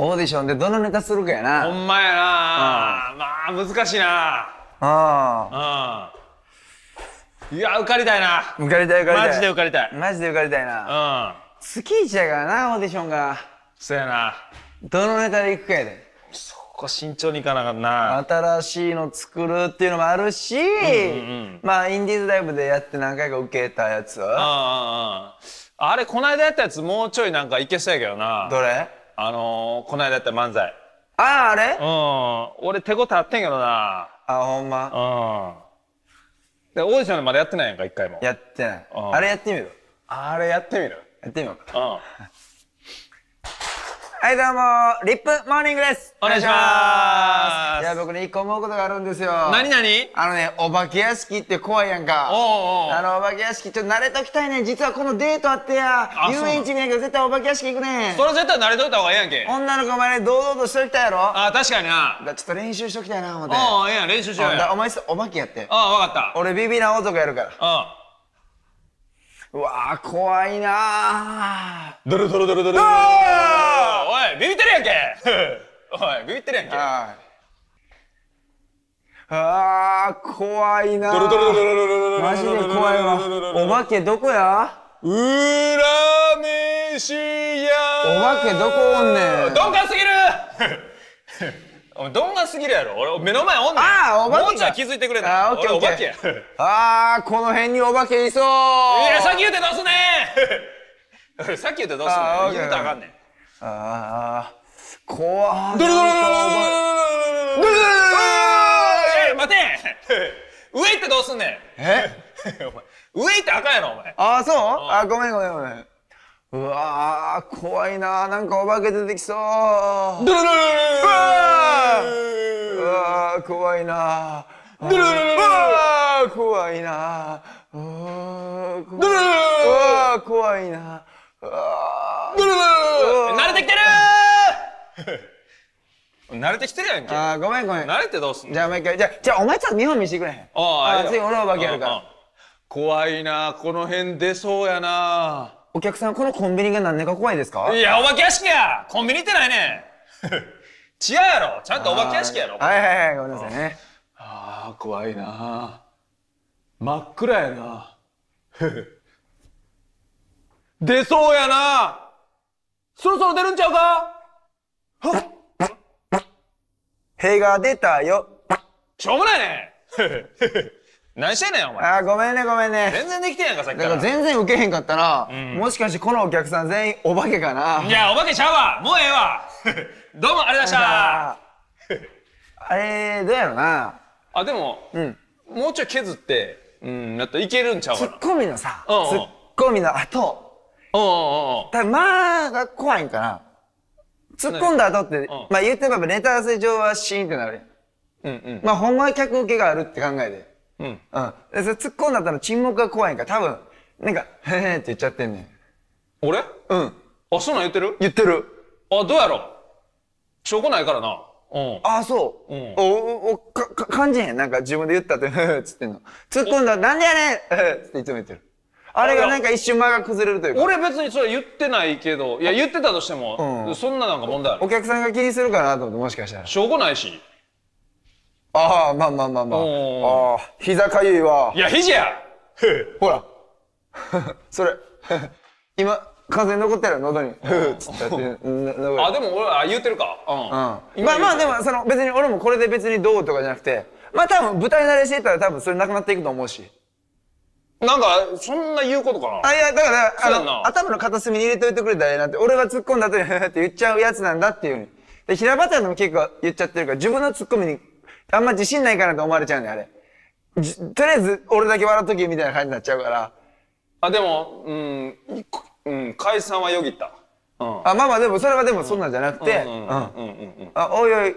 オーディションでどのネタするかやなほんまやなまあ難しいなあうんいや受かりたいな受かりたい受かりたいマジで受かりたいマジで受かりたいなうん月1やからなオーディションがそやなどのネタでいくかやでそこ慎重にいかなかったな新しいの作るっていうのもあるし、うんうんうん、まあインディーズライブでやって何回か受けたやつうううんんんあれこないだやったやつもうちょいなんかいけそうやけどなどれあのー、この間やった漫才あああれうん俺手応えあってんけどなあほんまうんでオーディションまだやってないやんか一回もやってない、うん、あれやってみるあれやってみるやってみようかうんはいどうもリップモーニングですお願いしますいや僕ね一個思うことがあるんですよ何にあのねお化け屋敷って怖いやんかあのお化け屋敷ちょっと慣れときたいね実はこのデートあってや遊園地見なきゃ絶対お化け屋敷行くねそれ絶対慣れといた方がええやんけ女の子お前ね堂々としときたいやろあ確かになちょっと練習しときたいな思ってああええやん練習しようやお前お化けやってああかった俺ビビな男やるからうわー怖いなードロドロドロドロおいビビってるやんけおいビビってるやんけああ怖いなードルドルドルドルドル マジで怖いわお化けどこや恨らめしやお化けどこおんねん鈍感すぎるどんがすぎるやろ俺目の前おんねんああお化けゃ気づいてくれないああオッケーオッケーああこの辺にお化けいそういやさっき言うてどうすねん さっき言うてどうすねん言うたらあかんねんああ怖ドルドルドルドルドルドルドルドルドル待て上行ってどうすんねんえ上行ってあかんやろお前ああそうあごめんごめんごめんうわ怖いななんかお化け出てきそうドルルルうわ怖いなドルルルル怖いなドルルルル怖いなドルルルル慣れてきてる慣れてきてるやんか。あごめんごめん慣れてどうすんのじゃあもう一回じゃじゃお前ちょっと見本見してくれへんああ次俺お化けやるから怖いなこの辺出そうやなお客さん、このコンビニが何年か怖いですかいや、お化け屋敷やコンビニってないね 違うやろちゃんとお化け屋敷やろはいはいはい、ごめんなさいね。ああ、怖いな真っ暗やな 出そうやなそろそろ出るんちゃうかはっが出たよ。しょうもないね 何してんねんお前あごめんねごめんね全然できてんやんかさっきから全然ウケへんかったな、うん、もしかしてこのお客さん全員お化けかないやお化けちゃうわもうええわ どうもありがとうございましたあれどうやろなあでも、うん、もうちょい削ってうんやったらいけるんちゃうわツッコミのさ、うんうん、ツッコミの後うんうんうんだまあが怖いんかな突っ込んだ後って、うん、まあ言ってもやっぱネタ合わせ上はシーンってなるやん。うんうん。まあほんまは客受けがあるって考えで。うん。うん。で、それ突っ込んだったら沈黙が怖いか多分、なんか、へへって言っちゃってんねん。俺うん。あ、そんなん言ってる言ってる。あ、どうやろ証拠ないからな。うん。あ、そう。うん。お、お、おか、か、感じへん。なんか自分で言ったって、ふふっつってんの。突っ込んだら、なんでやねんへふっていつも言ってる。あれがなんか一瞬間が崩れるというか。俺別にそれ言ってないけど、いや言ってたとしても、うん、そんななんか問題ある。お客さんが気にするかなと思って、もしかしたら。証拠ないし。ああ、まあまあまあまあ。ああ、膝かゆいわ。いや、肘やほら。それ、今、風残ってる喉に。ふつってあ、でも俺、あ、言ってるか。うん。うん、まあまあ、でも、その、別に俺もこれで別にどうとかじゃなくて、まあ多分、舞台慣れしてたら多分それなくなっていくと思うし。なんか、そんな言うことかなあ、いや、だから、あの、頭の片隅に入れといてくれたらええなって、俺が突っ込んだ後に、ふって言っちゃうやつなんだっていう。で、平畑のも結構言っちゃってるから、自分の突っ込みにあんま自信ないかなと思われちゃうね、あれ。とりあえず、俺だけ笑っとけみたいな感じになっちゃうから。あ、でも、うん、うん、解散はよぎった。うん、あ、まあまあ、でも、それはでもそんなんじゃなくて、うん。ううん、ん。あ、おいおい、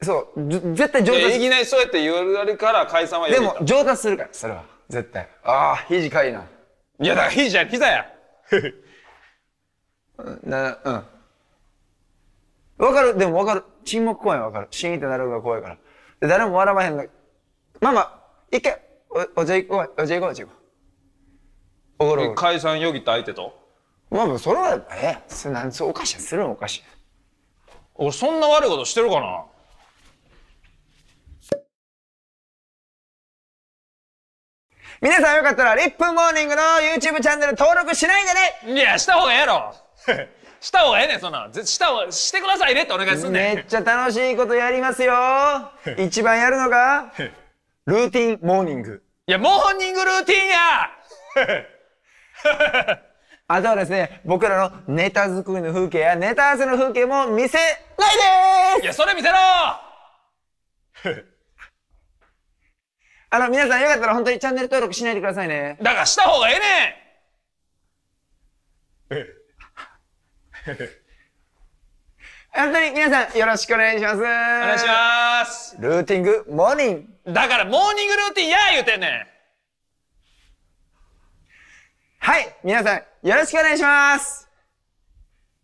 そう、絶対上達いきなりそうやって言われるから解散はよぎった。でも、上達するから、それは。絶対。ああ、肘かいな。いや、だから肘じゃ膝や。な、うん。わかる、でもわかる。沈黙公演わかる。シーンってなるのが怖いから。で、誰も笑わへんの。ママ、行けお、おゃ行こう、おゃ行こう、お茶行こう。おご解散よぎった相手とまあ、それは、え、それなんそおかしい、するのおかしい。俺、そんな悪いことしてるかな皆さんよかったら、リップモーニングの YouTube チャンネル登録しないでねいや、した方がええやろ した方がええねんそんなしたをしてくださいねってお願いすんねんめっちゃ楽しいことやりますよ 一番やるのがルーティンモーニングいやモーニングルーティンや あとはですね僕らのネタ作りの風景やネタ合わせの風景も見せないですいやそれ見せろ あの皆さんよかったら本当にチャンネル登録しないでくださいねだからした方がええねん本当に皆さんよろしくお願いします。お願いします。ルーティングモーニング。だからモーニングルーティンや言うてんねん。はい、皆さんよろしくお願いします。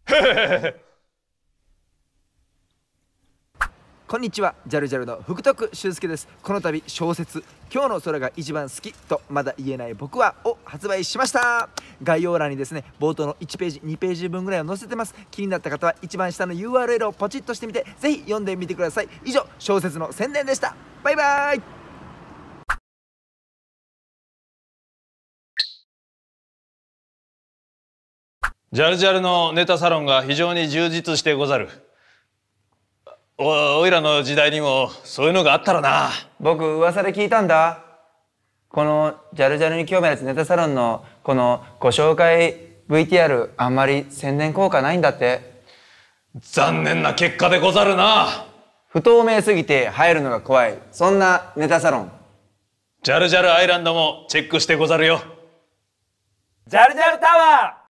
こんにちは、ジャルジャルの福徳俊介です。この度小説今日の空が一番好きとまだ言えない僕はを発売しました概要欄にですね冒頭の1ページ2ページ分ぐらいを載せてます気になった方は一番下の URL をポチッとしてみて是非読んでみてください以上小説の宣伝でしたバイバーイジャルジャルのネタサロンが非常に充実してござる。おおいらの時代にもそういうのがあったらな僕噂で聞いたんだこのジャルジャルに興味あるネタサロンのこのご紹介 VTR あんまり宣伝効果ないんだって残念な結果でござるな不透明すぎて入るのが怖いそんなネタサロンジャルジャルアイランドもチェックしてござるよジャルジャルタワー